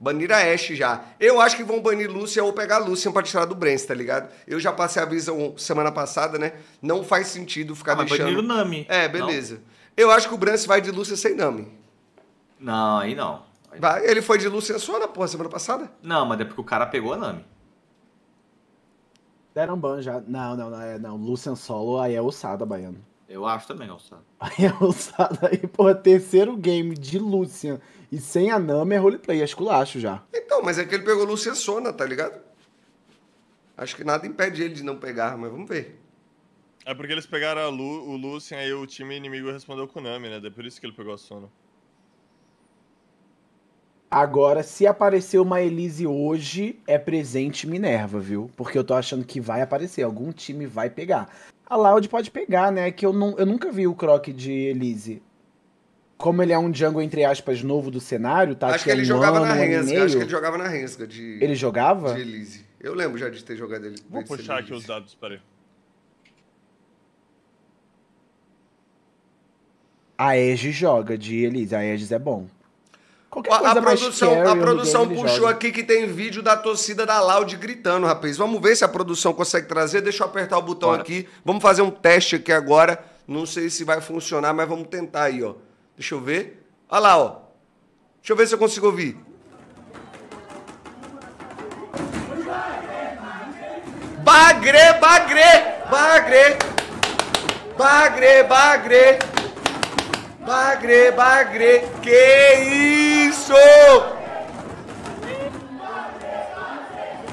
Banir a Ashe já. Eu acho que vão banir Lúcia ou pegar Lúcia pra tirar do Brens, tá ligado? Eu já passei a visão semana passada, né? Não faz sentido ficar ah, mas deixando... Mas banir o Nami. É, beleza. Não. Eu acho que o Brans vai de Lúcia sem Nami. Não, aí não. Ele foi de Lúcia só na porra semana passada? Não, mas é porque o cara pegou a Nami. Deram ban já. Não, não, não. Lúcia é, não. Lucian Solo aí é ousada, Baiano. Eu acho também é ousada. Aí é ousada. e pô, é terceiro game de Lucian e sem a Nami é roleplay, é esculacho já. Então, mas é que ele pegou Lúcia Sona, tá ligado? Acho que nada impede ele de não pegar, mas vamos ver. É porque eles pegaram Lu, o Lucian, aí o time inimigo respondeu com o Nami, né? É por isso que ele pegou a Sona. Agora, se aparecer uma Elise hoje, é presente Minerva, viu? Porque eu tô achando que vai aparecer, algum time vai pegar. A Loud pode pegar, né? Que eu, não, eu nunca vi o croc de Elise como ele é um Django, entre aspas, novo do cenário, tá? Acho que ele jogava na um Rensga, acho que ele jogava na Rensga de. Ele jogava? De Elise. Eu lembro já de ter jogado ele. Vou puxar aqui os dados, peraí. A Aegis joga de Elise, a Aegis é bom. Qualquer coisa a, produção, mais a produção puxou aqui que tem vídeo da torcida da Loud gritando, rapaz. Vamos ver se a produção consegue trazer. Deixa eu apertar o botão Bora. aqui. Vamos fazer um teste aqui agora. Não sei se vai funcionar, mas vamos tentar aí, ó. Deixa eu ver. Olha lá, ó. Deixa eu ver se eu consigo ouvir. Bagre, bagre, bagre. Bagre, bagre. Bagre, bagre. Que isso?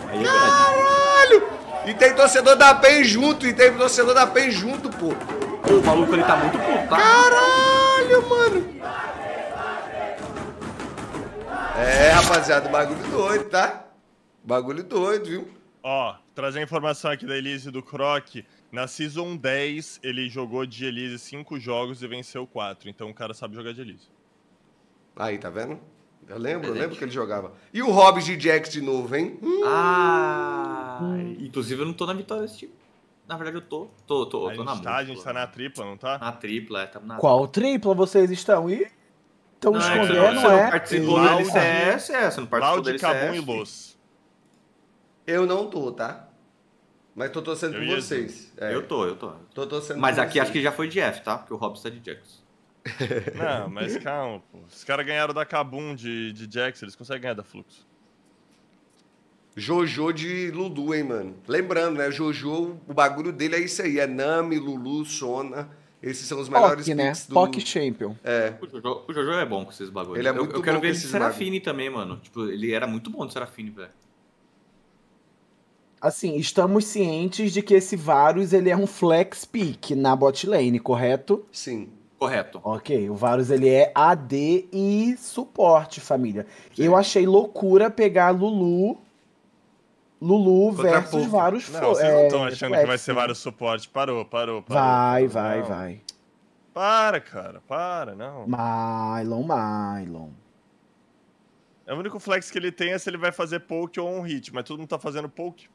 Caralho! E tem torcedor da PEN junto, e tem torcedor da PEN junto, pô. O maluco ele tá muito puto. Tá? Caralho! Caralho, mano. É, rapaziada, bagulho doido, tá? Bagulho doido, viu? Ó, trazer a informação aqui da Elise do Croc. Na Season 10, ele jogou de Elise 5 jogos e venceu 4. Então o cara sabe jogar de Elise. Aí, tá vendo? Eu lembro, eu lembro que ele jogava. E o Hobbs de Jax de novo, hein? Hum. Ah! Inclusive eu não tô na vitória desse Tipo. Na verdade, eu tô. Tô, tô, tô na música. Tá, a gente tá na tripla, não tá? Na tripla, é. Tá na... Qual tripla vocês estão? E estão não, é escondendo, é? Você não, é? participou do LCS, é. Você não participou Laude, do LCS. Cabum e Luz. Eu não tô, tá? Mas tô torcendo por vocês. É. Eu tô, eu tô. Tô torcendo Mas aqui vocês. acho que já foi de F, tá? Porque o Robson tá de Jax. Não, mas calma, pô. Os caras ganharam da Cabum de, de Jax, eles conseguem ganhar da Fluxo. Jojo de Lulu, hein, mano? Lembrando, né? Jojo, o bagulho dele é isso aí. É Nami, Lulu, Sona. Esses são os melhores Poc, né? do... Poc Champion. É. O Jojo, o Jojo, é bom com esses bagulhos. Ele é muito eu, eu quero ver esse Serafine também, mano. Tipo, ele era muito bom do Serafine, velho. Assim, estamos cientes de que esse Varus ele é um flex pick na bot lane, correto? Sim. Correto. Ok, o Varus ele é AD e suporte, família. Sim. Eu achei loucura pegar a Lulu Lulu versus vários não, Vocês não estão é, achando é, que vai ser né? vários suporte. Parou, parou, parou. Vai, parou, vai, não. vai. Para, cara, para, não. Mylon, Mylon. É o único flex que ele tem é se ele vai fazer poke ou um hit, mas todo mundo tá fazendo poke.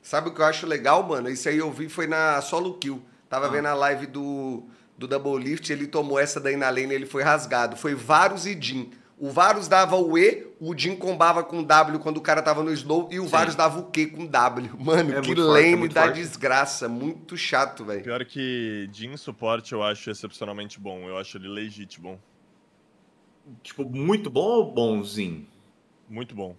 Sabe o que eu acho legal, mano? Isso aí eu vi foi na solo kill. Tava ah. vendo a live do, do Double Lift, ele tomou essa daí na lane, ele foi rasgado. Foi vários e Jin. O Varus dava o E, o Jim combava com W quando o cara tava no slow e o Varus dava o Q com W. Mano, é que leme é da forte. desgraça. Muito chato, velho. Pior que Jim suporte eu acho excepcionalmente bom. Eu acho ele legítimo. Tipo, muito bom ou bonzinho? Muito bom.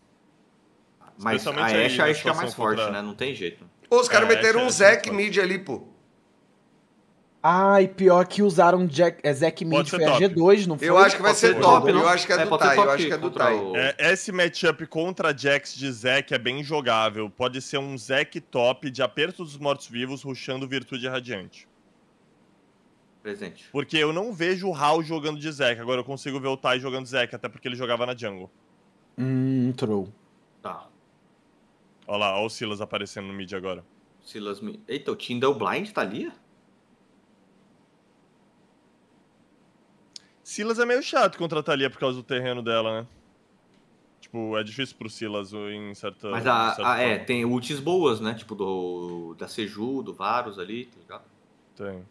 Mas a Ashe acho que é mais forte, né? Não tem jeito. os caras é, meteram um é Zek mid ali, pô. Ah, e pior que usaram Jack, é, Zack Mead, foi top. a G2, não foi? Eu acho que vai ser, top, eu acho que é, do Tai, eu acho que é do Tai. esse matchup contra Jax de Zack é bem jogável, pode ser um Zack top de aperto dos mortos-vivos, ruxando Virtude Radiante. Presente. Porque eu não vejo o Hal jogando de Zack, agora eu consigo ver o Tai jogando Zack, até porque ele jogava na jungle. Hum, troll. Tá. Olha lá, olha o Silas aparecendo no mid agora. Silas... Eita, o Tindal Blind tá ali? Silas é meio chato contrataria é por causa do terreno dela, né? Tipo, é difícil pro Silas em certa. Mas a, certa a é, tem ults boas, né? Tipo, do, da Seju, do Varus ali, tá ligado? Tem.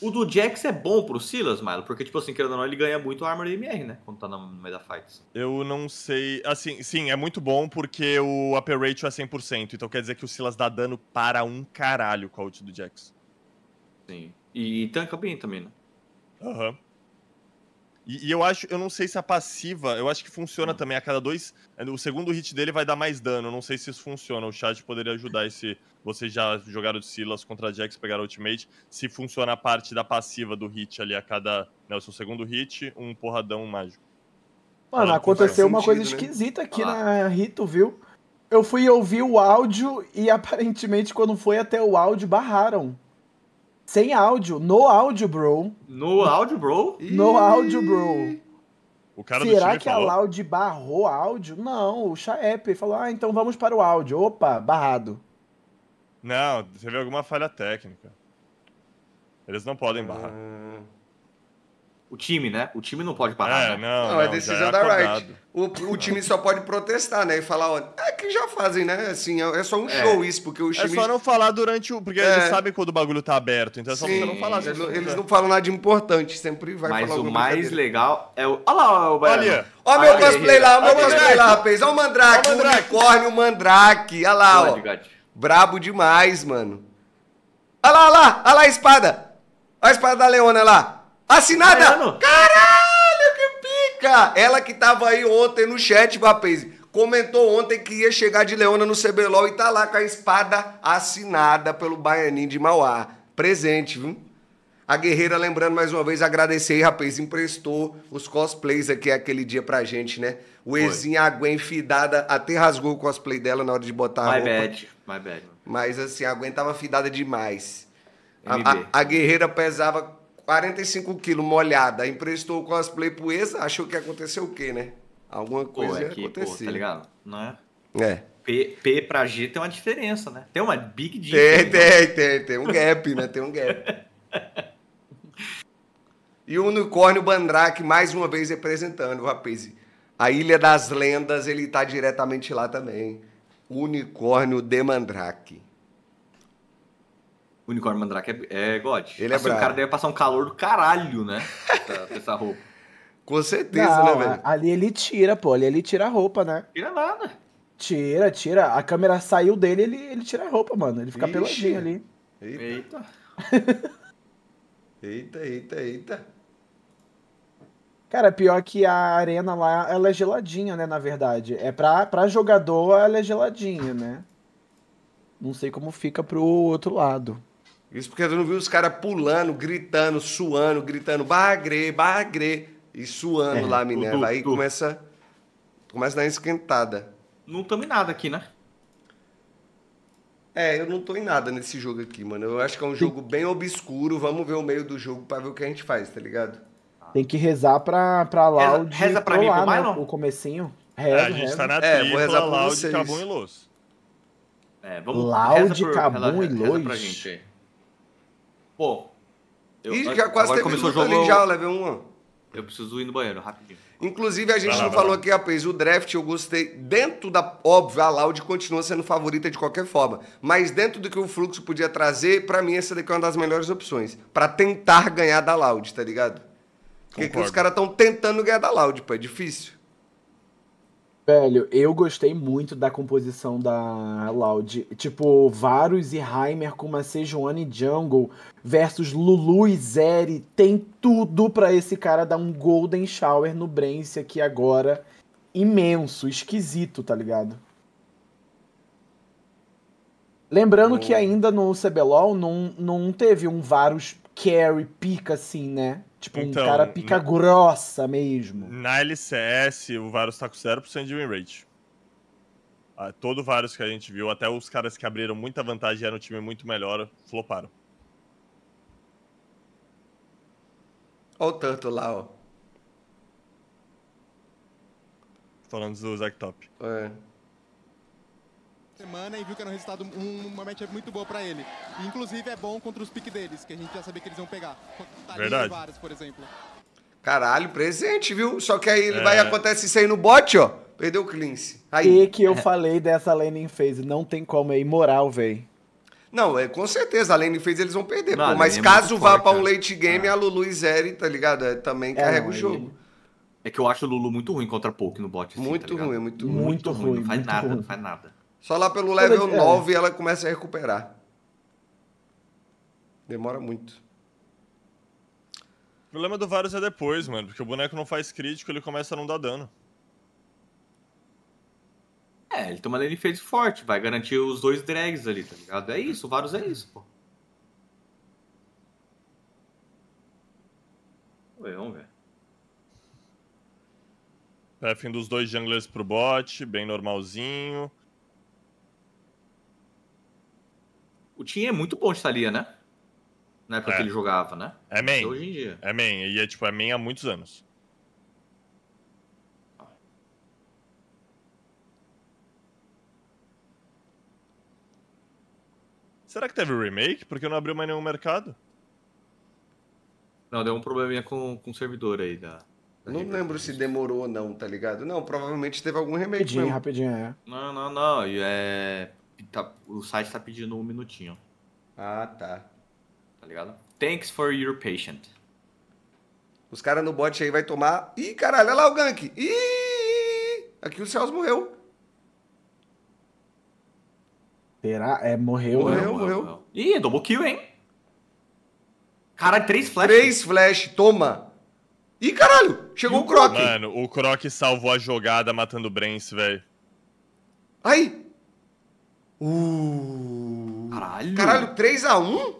O do Jax é bom pro Silas, Milo, porque, tipo assim, querendo ou não, ele ganha muito Armor MR, né? Quando tá no meio da fight. Assim. Eu não sei. Assim, sim, é muito bom porque o upper ratio é 100%. Então quer dizer que o Silas dá dano para um caralho com a ult do Jax. Sim. E tanca bem também, né? Aham. Uhum. E, e, eu acho, eu não sei se a passiva, eu acho que funciona hum. também. A cada dois. O segundo hit dele vai dar mais dano. Eu não sei se isso funciona. O chat poderia ajudar esse. Vocês já jogaram de Silas contra Jax, pegaram ultimate. Se funciona a parte da passiva do hit ali a cada. Né, o seu segundo hit, um porradão mágico. Mano, aconteceu uma coisa né? esquisita aqui ah. na né, Rito, viu? Eu fui ouvir o áudio e aparentemente quando foi até o áudio barraram. Sem áudio, no áudio, bro. No áudio, bro? No áudio, bro. O cara Será que falou? a Loud barrou áudio? Não, o Chaep falou, ah, então vamos para o áudio. Opa, barrado. Não, teve alguma falha técnica. Eles não podem barrar. Ah. O time, né? O time não pode parar. É, né? não, não, é decisão é da Riot. O, o time só pode protestar, né? E falar, ó, é que já fazem, né? Assim, é, é só um é. show isso, porque o é time... É só não falar durante o... Porque é. eles sabem quando o bagulho tá aberto, então é só Sim, não falar. Eles, não, eles né? não falam nada de importante, sempre vai Mas falar o mais legal é o... Olha lá, o Baiano. Olha. Olha meu cosplay lá, olha o meu cosplay lá, rapaz. Olha o Mandrake, o unicórnio, o Mandrake. Olha lá, ó. Brabo demais, mano. Olha lá, olha lá, olha lá a espada. Olha a espada da Leona lá. Assinada! Tá Caralho, que pica! Ela que tava aí ontem no chat, Vapez, comentou ontem que ia chegar de Leona no CBLOL e tá lá com a espada assinada pelo Baianinho de Mauá. Presente, viu? A guerreira, lembrando mais uma vez, agradecer aí, rapaz, emprestou os cosplays aqui aquele dia pra gente, né? O Ezinha, a Gwen fidada, até rasgou o cosplay dela na hora de botar a roupa. My bad, my bad. Mas assim, a Gwen tava fidada demais. A, a, a guerreira pesava 45 quilos molhada, emprestou com as pleipuesa, achou que aconteceu o quê, né? Alguma coisa pô, é que, acontecia. Pô, tá ligado? Não é? É. P, P pra G tem uma diferença, né? Tem uma big diferença. Tem, tem, tem, tem um gap, né? Tem um gap. e o unicórnio Bandrake, mais uma vez representando, rapaz. A Ilha das Lendas, ele tá diretamente lá também. Unicórnio de Mandrake unicórnio mandrake é, é God. Ele é assim, é bravo. O cara deve passar um calor do caralho, né? Essa, essa roupa. Com certeza, né, Não, né, velho? Ali ele tira, pô. Ali ele tira a roupa, né? Tira nada. Tira, tira. A câmera saiu dele, ele, ele tira a roupa, mano. Ele fica Ixi. peladinho ali. Eita. eita, eita, eita. Cara, pior que a arena lá, ela é geladinha, né, na verdade. É pra, pra jogador, ela é geladinha, né? Não sei como fica pro outro lado. Isso porque tu não viu os caras pulando, gritando, suando, gritando bagre, bagre e suando é, lá, Minerva. Aí tu. começa começa a dar esquentada. Não estamos em nada aqui, né? É, eu não tô em nada nesse jogo aqui, mano. Eu acho que é um jogo bem obscuro. Vamos ver o meio do jogo para ver o que a gente faz, tá ligado? Tem que rezar pra, pra Loud. Reza, reza pra mim, lá, né? O comecinho. É, reza, é, a gente reza. tá na tripla, é, vou rezar pra Loud, Cabum e Luz. É, vamos Loud, reza por, Cabum e Luz. Reza pra gente aí. Pô. Eu, Ih, já quase agora começou o tá jogo. Ali, já, levei uma. Eu preciso ir no banheiro, rapidinho. Inclusive, a gente não, não, falou aqui rapaz, O draft eu gostei. Dentro da. Óbvio, a Loud continua sendo favorita de qualquer forma. Mas dentro do que o Fluxo podia trazer, para mim essa daqui é uma das melhores opções. para tentar ganhar da Loud, tá ligado? Porque os caras estão tentando ganhar da Loud, pô. É difícil. Velho, eu gostei muito da composição da Loud. Tipo, Varus e Heimer com uma Sejuani Jungle versus Lulu e Zeri. Tem tudo para esse cara dar um Golden Shower no Brence aqui agora. Imenso, esquisito, tá ligado? Lembrando que ainda no CBLOL não, não teve um Varus carry pica assim, né? Tipo, um então, cara pica na... grossa mesmo. Na LCS, o Varus tá com 0% de win rate. Ah, todo Varus que a gente viu, até os caras que abriram muita vantagem eram um time muito melhor, floparam. Olha o tanto lá, ó. Falando do Zac Top. É semana e viu que era um resultado, um, uma matchup muito boa para ele. inclusive é bom contra os piques deles, que a gente já sabia que eles iam pegar. Verdade. por exemplo. Caralho, presente, viu? Só que aí ele é. vai acontece isso aí no bot, ó. Perdeu o Cleanse. Aí. E que eu falei dessa laning phase, não tem como, é imoral, véi. Não, é com certeza, a laning phase eles vão perder, não, pô, mas é caso vá forte, pra um late game, é. a Lulu e Zeri, tá ligado? É, também é, carrega o jogo. É que eu acho o Lulu muito ruim contra Poke no bot. Assim, muito, tá ruim, muito, é muito, muito ruim, muito ruim. Não faz nada, ruim. não faz nada. Só lá pelo level Toda 9 é. ela começa a recuperar. Demora muito. O problema do Varus é depois, mano, porque o boneco não faz crítico, ele começa a não dar dano. É, ele toma lane phase forte, vai garantir os dois drags ali, tá ligado? É isso, o Varus é isso, pô. Leão, velho. É, fim dos dois junglers pro bot, bem normalzinho. O Tim é muito bom de Thalia, né? Na época é. que ele jogava, né? É main. hoje em dia. É main. E é tipo, é main há muitos anos. Será que teve remake? Porque não abriu mais nenhum mercado. Não, deu um probleminha com, com o servidor aí da. da não lembro se demorou ou não, tá ligado? Não, provavelmente teve algum remake. Rapidinho, mesmo. rapidinho, é. Não, não, não. E é tá, o site tá pedindo um minutinho. Ah, tá. Tá ligado? Thanks for your patience. Os caras no bot aí vai tomar. Ih, caralho, olha lá o gank. Ih! Aqui o Celso morreu. Será? É, morreu. Morreu, morreu. Né? morreu. Ih, é double kill, hein? Caralho, três flash. Três flash, toma. Ih, caralho, chegou o Croc. Mano, o Croc salvou a jogada matando o Brence, velho. Aí, Uh. Caralho. Caralho, 3x1?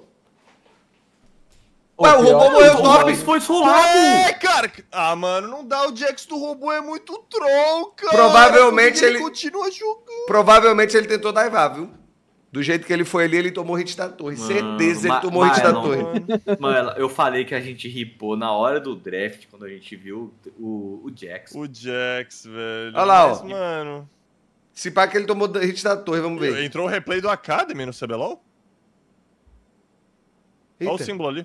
Ué, o robô morreu o top. foi solado. É, cara. Ah, mano, não dá. O Jax do robô é muito tronca. Provavelmente ele, ele... continua jogando. Provavelmente ele tentou daivar, viu? Do jeito que ele foi ali, ele tomou hit da torre. Mano, Certeza ele tomou hit da torre. Mano, eu falei que a gente ripou na hora do draft, quando a gente viu o, o Jax. O Jax, velho. Olha lá, Mas, ó. Mano... Se pá que ele tomou hit da torre, vamos ver. Entrou o replay do Academy no CBLOL? Eita. Olha o símbolo ali.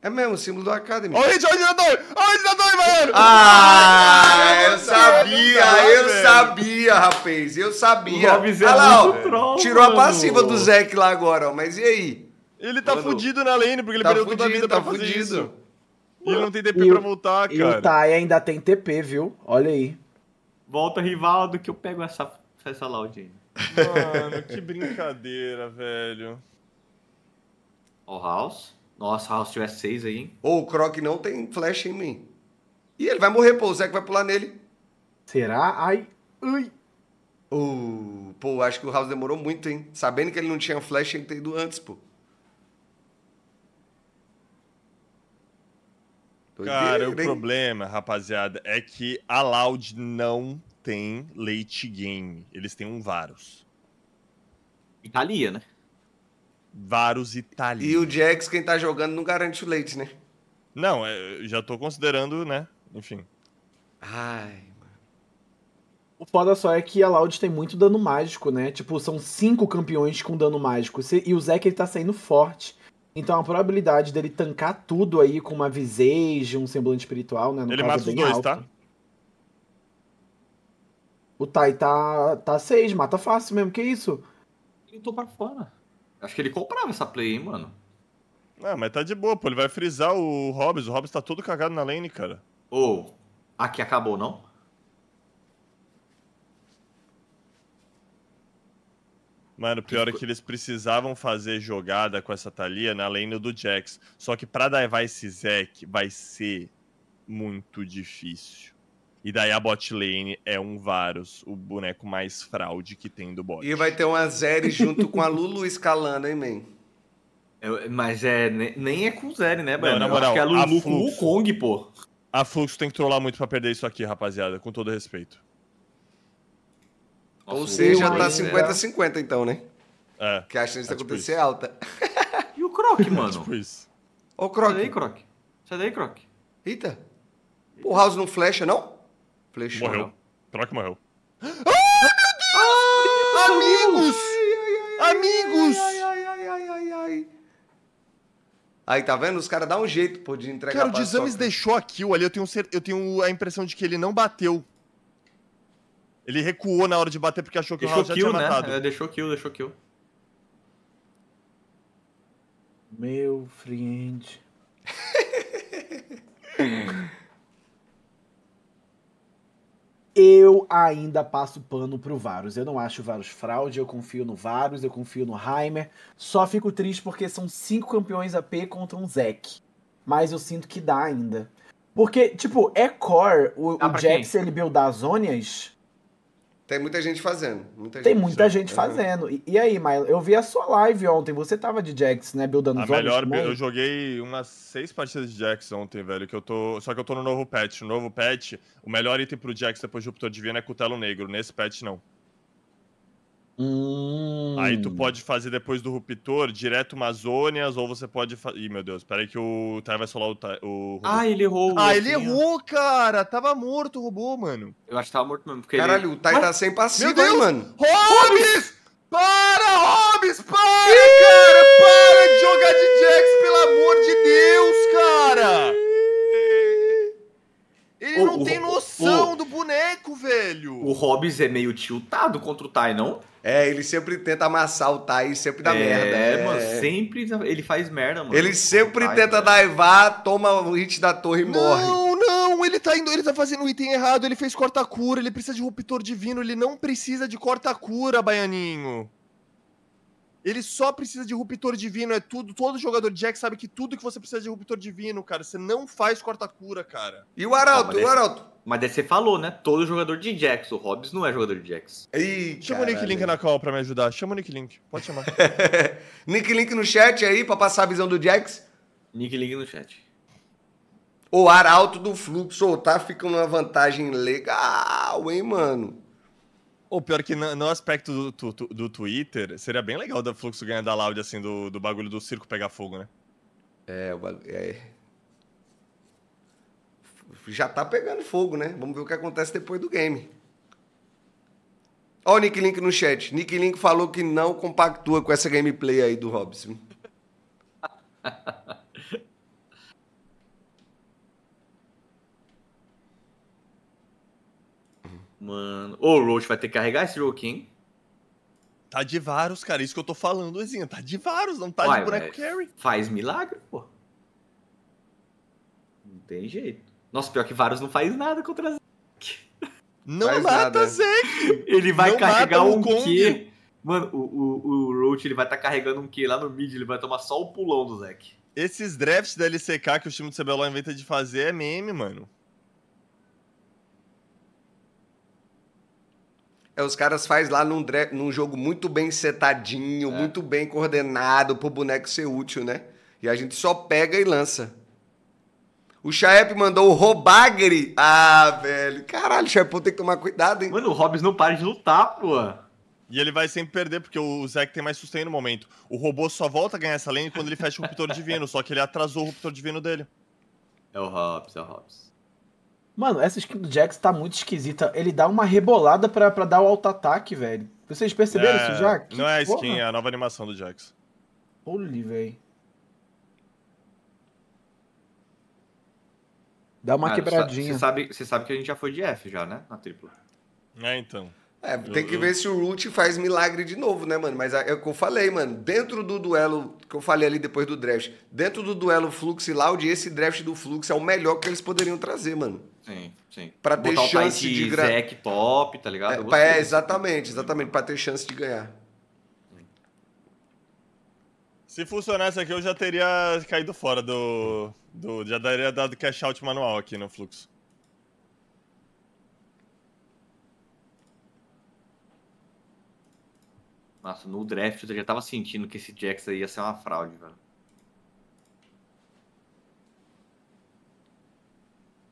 É mesmo, o símbolo do Academy. Olha o hit, olha o Dinadoi! Olha o Torre mano! Ah, ah eu é sabia, eu sabia, rapaz, eu sabia. É olha lá, ó, tirou a passiva do Zeke lá agora, ó, mas e aí? Ele tá Mano. fudido na lane, porque ele tá perdeu fudido, toda a vida tá pra fazer fudido. E ele não tem TP e pra voltar, e cara. E o Tai ainda tem TP, viu? Olha aí. Volta Rivaldo que eu pego essa, essa Laudine. Mano, que brincadeira, velho. Ó, oh, House. Nossa, House tiver 6 aí, hein? Ô, oh, o Croc não tem flash em mim. E ele vai morrer, pô. O Zeke vai pular nele. Será? Ai. Ui. Oh, pô, acho que o House demorou muito, hein? Sabendo que ele não tinha flash, ele tem ido antes, pô. Cara, o problema, rapaziada, é que a Loud não tem late game. Eles têm um Varus. Italia, né? Varus Italia. E o Jax, quem tá jogando, não garante o late, né? Não, é, já tô considerando, né? Enfim. Ai, mano. O foda só é que a Loud tem muito dano mágico, né? Tipo, são cinco campeões com dano mágico. E o Zeke, ele tá saindo forte. Então a probabilidade dele tancar tudo aí com uma visage, um semblante espiritual, né? No ele caso, é mata é os dois, alto. tá? O Tai tá, tá seis, mata fácil mesmo, que isso? Ele tô pra fora. Acho que ele comprava essa play, hein, mano. Ah, mas tá de boa, pô. Ele vai frisar o Hobbs. O Hobbs tá todo cagado na lane, cara. Ô, oh, aqui acabou, não? Mano, pior é tipo que eles precisavam fazer jogada com essa Thalia na lane do Jax. Só que pra daivar esse Zac vai ser muito difícil. E daí a bot lane é um Varus, o boneco mais fraude que tem do bot. E vai ter uma Zeri junto com a Lulu escalando, hein, man? Eu, mas é, nem é com Zeri, né, mano? Não, na moral, Eu acho que é a Lulu a com o Kong, pô. A Fluxo tem que trollar muito para perder isso aqui, rapaziada, com todo respeito. Nossa, Ou seja, tá 50-50 é... então, né? É. Que a chance de é tipo acontecer isso. é alta. E o Croc, mano? É tipo isso. Ó o Croc. Sai daí, Croc. Sai daí, Croc. Eita. O House não flecha, não? Flecha. Morreu. Não. Croc morreu. Ah, meu Deus! Ah, amigos! Ai, ai, ai, amigos! Ai, ai, ai, ai, ai. Aí, tá vendo? Os caras dão um jeito, pô, de entregar Cara, o Dizames deixou a kill ali. Eu tenho, eu tenho a impressão de que ele não bateu ele recuou na hora de bater porque achou que deixou o House kill, já tinha né? matado. É, deixou kill, deixou kill. Meu friend. eu ainda passo pano pro Varus. Eu não acho o Varus fraude, eu confio no Varus, eu confio no Heimer. Só fico triste porque são cinco campeões AP contra um Zek. Mas eu sinto que dá ainda. Porque, tipo, é core o, o Jax, ele buildar as Onias. Tem muita gente fazendo. Muita Tem muita gente fazendo. E, e aí, Milo, eu vi a sua live ontem. Você tava de Jax, né? Buildando os melhor, olhos, Eu joguei umas seis partidas de Jax ontem, velho. Que eu tô, só que eu tô no novo patch. No novo patch, o melhor item pro Jax depois de Júpiter Divino é Cutelo Negro. Nesse patch, não. Hum. Aí tu pode fazer depois do Ruptor direto Amazônias, ou você pode fazer. Ih, meu Deus, peraí que o Tai vai solar o. Ta... Ah, o... Ah, ele errou. Ah, ele errou, cara! Tava morto o robô, mano. Eu acho que tava morto mesmo. Porque Caralho, ele... o Tai tá sem passivo, meu Deus, aí, mano. Hobbs! Para, Hobbs! Para, cara! Para de jogar de Jax, pelo amor de Deus, cara! Ele o, não o, tem noção o, do boneco, velho. O Hobbs é meio tiltado contra o Tai, não? É, ele sempre tenta amassar o Tai e sempre dá é, merda. É, mano, sempre ele faz merda, mano. Ele sempre tenta daivar, toma o hit da torre e não, morre. Não, não, ele tá indo, ele tá fazendo o item errado, ele fez corta-cura, ele precisa de ruptor divino, ele não precisa de corta-cura, baianinho. Ele só precisa de ruptor divino, é tudo. Todo jogador de Jack sabe que tudo que você precisa de é ruptor divino, cara. Você não faz corta-cura, cara. E o Arauto, ah, o Arauto. Mas daí você falou, né? Todo jogador de Jax. O Hobbs não é jogador de Jax. Ih, Chama caralho. o Nick Link na call pra me ajudar. Chama o Nick Link. Pode chamar. Nick Link no chat aí pra passar a visão do Jax. Nick Link no chat. O arauto do fluxo soltar tá fica uma vantagem legal, hein, mano? Ou pior que no, aspecto do, do, do, Twitter, seria bem legal o Fluxo ganhar da Loud, assim, do, do bagulho do circo pegar fogo, né? É, o bagulho. É. Já tá pegando fogo, né? Vamos ver o que acontece depois do game. Olha o Nick Link no chat. Nick Link falou que não compactua com essa gameplay aí do Robson. Mano. Ô, o Roach vai ter que carregar esse jogo aqui, hein? Tá de Varus, cara. Isso que eu tô falando, Ezinha. Tá de Varus, não tá Uai, de boneco carry. Faz milagre, pô. Não tem jeito. Nossa, pior que Varus não faz nada contra Zek. Não faz mata Zek! Ele vai não carregar um Kong. Mano, o, o, o Roach ele vai estar tá carregando um Q lá no mid, ele vai tomar só o pulão do Zek. Esses drafts da LCK que o time do CBLOL inventa de fazer é meme, mano. É, os caras faz lá num, num jogo muito bem setadinho, é. muito bem coordenado pro boneco ser útil, né? E a gente só pega e lança. O Chaep mandou o Robagre. Ah, velho. Caralho, Chaepão tem que tomar cuidado, hein? Mano, o Hobbs não para de lutar, pô. E ele vai sempre perder, porque o Zack tem mais sustento no momento. O robô só volta a ganhar essa lane quando ele fecha o ruptor divino, só que ele atrasou o ruptor divino dele. É o Hobbs, é o Hobbs. Mano, essa skin do Jax tá muito esquisita. Ele dá uma rebolada pra, pra dar o auto-ataque, velho. Vocês perceberam é, isso já? Que é, não é a skin, é a nova animação do Jax. Holy, velho. Dá uma Cara, quebradinha. Você sabe, você sabe que a gente já foi de F já, né? Na tripla. É, então. É, tem que ver se o Root faz milagre de novo, né, mano? Mas é o que eu falei, mano. Dentro do duelo que eu falei ali depois do draft, dentro do duelo Flux e Loud, esse draft do Flux é o melhor que eles poderiam trazer, mano. Sim, sim. Pra ter Botar chance o de, de ganhar. top, tá ligado? É, é exatamente, exatamente. Pra ter chance de ganhar. Se funcionasse aqui, eu já teria caído fora do. do já teria dado cash out manual aqui no fluxo. Nossa, no draft eu já tava sentindo que esse Jax aí ia ser uma fraude, velho.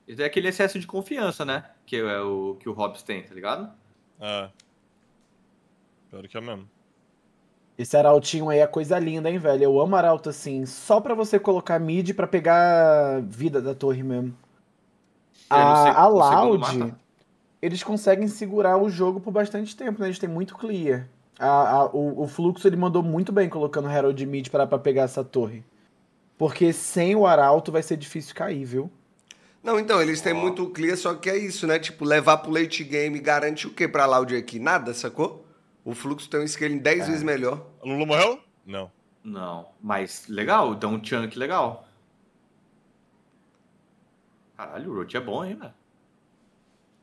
Isso é aquele excesso de confiança, né? Que é o que o Hobbs tem, tá ligado? É. Pior que é mesmo. Esse arautinho aí é coisa linda, hein, velho? Eu amo arauto assim, só pra você colocar mid pra pegar vida da torre mesmo. Ah, a, a Loud, eles conseguem segurar o jogo por bastante tempo, né? Eles têm muito clear. A, a, o, o, fluxo ele mandou muito bem colocando o Herald mid pra, pra pegar essa torre. Porque sem o arauto vai ser difícil cair, viu? Não, então, eles têm muito clear, só que é isso, né? Tipo, levar pro late game garante o quê pra Loud aqui? Nada, sacou? O fluxo tem um scaling 10 é. vezes melhor. Lulu morreu? Não. Não, mas legal, Então um chunk legal. Caralho, o Roach é bom, hein, velho?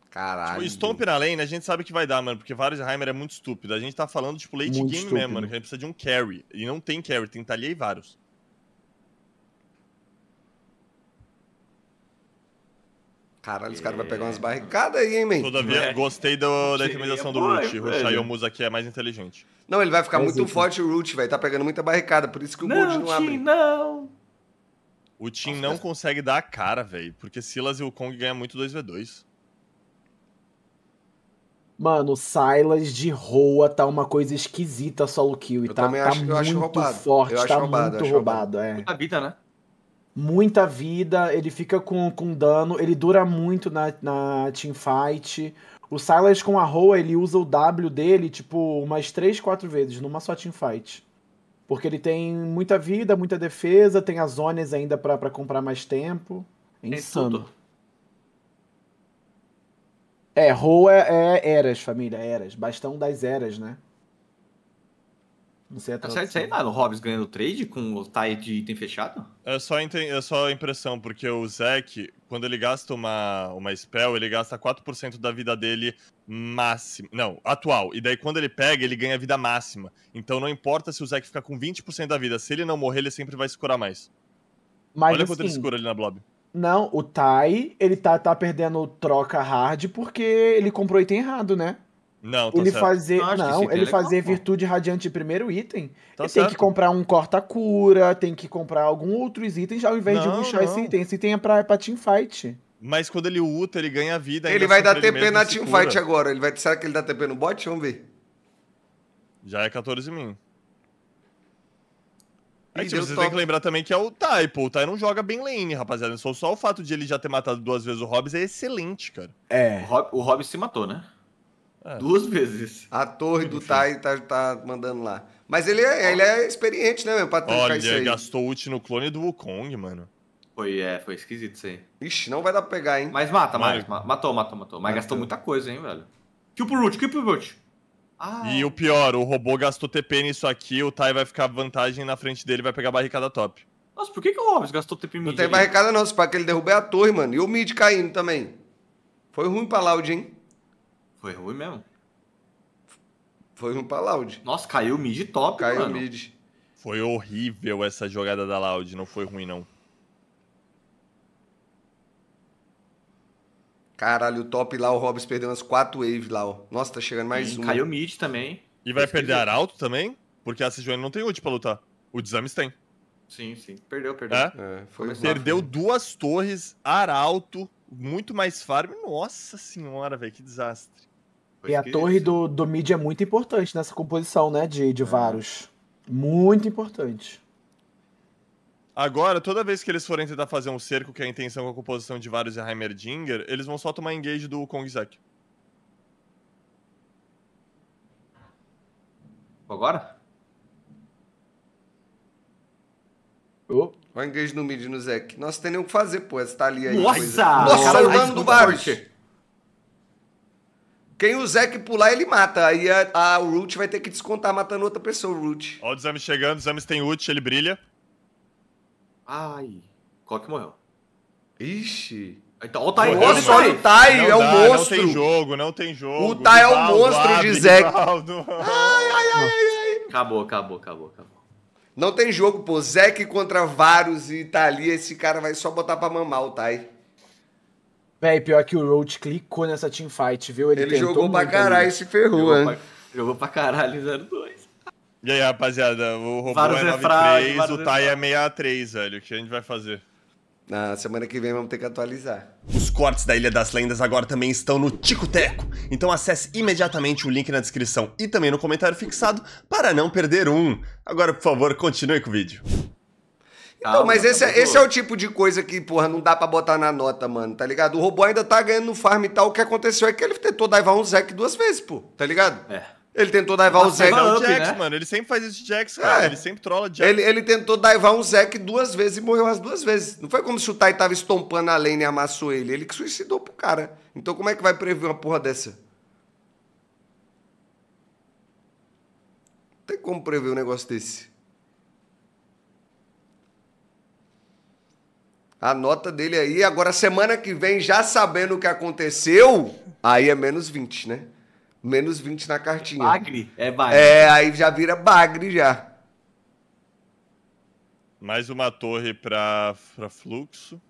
Caralho. Tipo, Stomp na lane, a gente sabe que vai dar, mano, porque Varesheimer é muito estúpido. A gente tá falando, tipo, late muito game estúpido. mesmo, mano, que a gente precisa de um carry. E não tem carry, tem Thalia e Varus. Caralho, os caras vão pegar umas é. barricadas aí, hein, man? Todavia, é. gostei do, da itemização é do Root. É, o Yomuza aqui é mais inteligente. Não, ele vai ficar muito forte o Root, velho. Tá pegando muita barricada, por isso que o não, Gold não team, abre. Não, O Tim não consegue dar a cara, velho. Porque Silas e o Kong ganham muito 2v2. Mano, Silas de Roa tá uma coisa esquisita solo kill. E eu tá, também tá acho, tá muito acho roubado. forte, eu acho tá roubado, muito acho roubado, roubado. É. Muita vida, né? muita vida, ele fica com, com dano, ele dura muito na, na teamfight. O Silas com a Roa, ele usa o W dele, tipo, umas 3, 4 vezes, numa só teamfight. Porque ele tem muita vida, muita defesa, tem as zonas ainda para comprar mais tempo. É insano. É, Roa é, é Eras, família, é Eras. Bastão das Eras, né? Não sei Tá certo, sei lá, o Hobbs ganhando trade com o tie de item fechado? É só, é só impressão, porque o zek quando ele gasta uma, uma spell, ele gasta 4% da vida dele máxima. Não, atual. E daí quando ele pega, ele ganha vida máxima. Então não importa se o zek ficar com 20% da vida, se ele não morrer, ele sempre vai se curar mais. Mas, Olha quanto ele assim, se cura ali na Blob. Não, o Tai, ele tá, tá perdendo troca hard porque ele comprou item errado, né? Não, tá ele certo. fazer não, não ele é fazer legal, virtude radiante primeiro item tá tem que comprar um corta cura tem que comprar algum outros itens ao invés não, de puxar esse item esse item é para pra teamfight. mas quando ele uta ele ganha vida. Ele vai dar TP na teamfight agora. Ele vai... Será que ele dá TP no bot? Vamos ver. Já é 14 mil. Aí, tipo, você top. tem que lembrar também que é o pô. O Ty não joga bem lane, rapaziada. Só, só o fato de ele já ter matado duas vezes o Hobbs é excelente, cara. É. O, Hob o Hobbs se matou, né? É. Duas vezes. A torre do Tai tá, tá mandando lá. Mas ele é, ele é experiente, né, meu? Pra Olha, isso aí. gastou ult no clone do Wukong, mano. Foi, é, foi esquisito isso aí. Ixi, não vai dar pra pegar, hein? Mas mata, mas... Matou, matou, matou, matou. Mas matou. gastou muita coisa, hein, velho. Kill pro root, kill pro root. Ah. E o pior, o robô gastou TP nisso aqui, o Tai vai ficar vantagem na frente dele vai pegar a barricada top. Nossa, por que, que o Robson gastou TP mid? Não tem barricada não, se para que ele derrubei a torre, mano. E o mid caindo também. Foi ruim pra Loud, hein? Foi ruim mesmo. Foi um pra Loud. Nossa, caiu mid top, caiu mano. Caiu mid. Foi horrível essa jogada da Loud, não foi ruim, não. Caralho, o top lá, o Hobbs perdeu umas 4 waves lá, ó. Nossa, tá chegando mais Sim, um. Caiu mid também. E vai Esse perder Arauto também? Porque a Sejuani não tem ult pra lutar. O Desames tem. Sim, sim. Perdeu, perdeu. É? É, foi perdeu duas torres, Arauto, muito mais farm. Nossa senhora, velho, que desastre. E a torre do, do mid é muito importante nessa composição, né? De, de é. Varus. Muito importante. Agora, toda vez que eles forem tentar fazer um cerco, que é a intenção com a composição de Varus e Heimerdinger, eles vão só tomar engage do Kongzak. Agora? Oh. Vai engage no mid no Zek. Nossa, tem nem o que fazer, pô. Você tá ali aí. Nossa! Nossa, o dano do Varus. Quem o Zeke pular, ele mata. Aí a, a Root vai ter que descontar matando outra pessoa, Root. Ó, o Zames chegando, o Zames tem ult, ele brilha. Ai. que morreu. Ixi. Então, o Tai. Olha só, o Tai é o monstro. Não tem jogo, não tem jogo. O Tai é o monstro de Zeke. Ai, ai, ai, ai, ai. Acabou, acabou, acabou, acabou. Não tem jogo, pô. Zeke contra Varus e ali esse cara vai só botar pra mamar o Tai. É, e pior que o Roach clicou nessa teamfight, viu? Ele, ele jogou pra caralho e se ferrou, jogou né? Pra, jogou pra caralho 02. E aí, rapaziada, o robô é vários é 93, o é Tai é 63, velho. O que a gente vai fazer? Na semana que vem vamos ter que atualizar. Os cortes da Ilha das Lendas agora também estão no Tico Teco, então acesse imediatamente o link na descrição e também no comentário fixado para não perder um. Agora, por favor, continue com o vídeo. Calma, não, mas tá esse, é, esse é o tipo de coisa que, porra, não dá pra botar na nota, mano, tá ligado? O robô ainda tá ganhando no farm e tal. O que aconteceu é que ele tentou daivar um Zac duas vezes, pô, tá ligado? É. Ele tentou daivar tá o Zac. Up, o Jax, né? mano. Ele sempre faz isso de Jax, é. cara. É. Ele sempre trola Jax. Ele, ele tentou daivar um Zac duas vezes e morreu as duas vezes. Não foi como se o Tai tava estompando a lane e amassou ele. Ele que suicidou pro cara. Então como é que vai prever uma porra dessa? Não tem como prever um negócio desse. A nota dele aí. Agora, semana que vem, já sabendo o que aconteceu, aí é menos 20, né? Menos 20 na cartinha. Bagre? É bagre. É, aí já vira bagre já. Mais uma torre para fluxo.